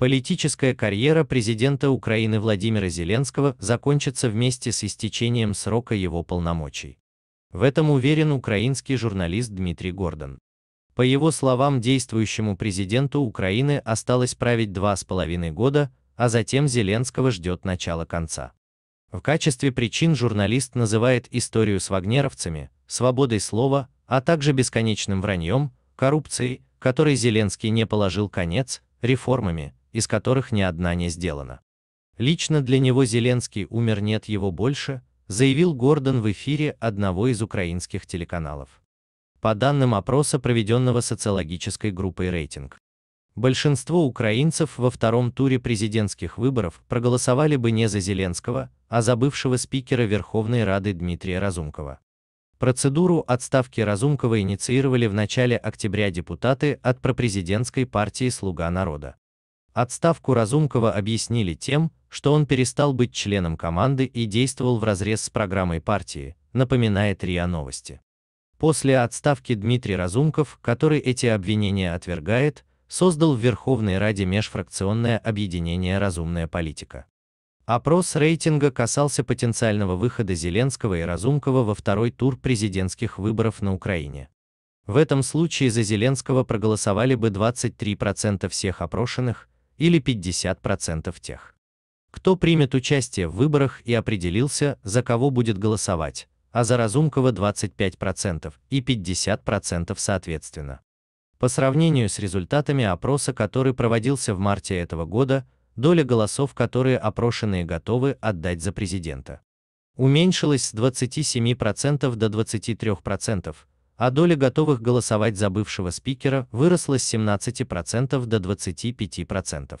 Политическая карьера президента Украины Владимира Зеленского закончится вместе с истечением срока его полномочий. В этом уверен украинский журналист Дмитрий Гордон. По его словам, действующему президенту Украины осталось править два с половиной года, а затем Зеленского ждет начало конца. В качестве причин журналист называет историю с вагнеровцами, свободой слова, а также бесконечным враньем, коррупцией, которой Зеленский не положил конец, реформами, из которых ни одна не сделана. Лично для него Зеленский умер нет его больше, заявил Гордон в эфире одного из украинских телеканалов. По данным опроса, проведенного социологической группой «Рейтинг», большинство украинцев во втором туре президентских выборов проголосовали бы не за Зеленского, а за бывшего спикера Верховной Рады Дмитрия Разумкова. Процедуру отставки Разумкова инициировали в начале октября депутаты от пропрезидентской партии «Слуга народа». Отставку Разумкова объяснили тем, что он перестал быть членом команды и действовал в разрез с программой партии, напоминает РИА Новости. После отставки Дмитрий Разумков, который эти обвинения отвергает, создал в Верховной Раде межфракционное объединение «Разумная политика». Опрос рейтинга касался потенциального выхода Зеленского и Разумкова во второй тур президентских выборов на Украине. В этом случае за Зеленского проголосовали бы 23% всех опрошенных, или 50% тех, кто примет участие в выборах и определился, за кого будет голосовать, а за Разумкова 25% и 50% соответственно. По сравнению с результатами опроса, который проводился в марте этого года, доля голосов, которые опрошенные готовы отдать за президента, уменьшилась с 27% до 23%, а доля готовых голосовать за бывшего спикера выросла с 17% до 25%.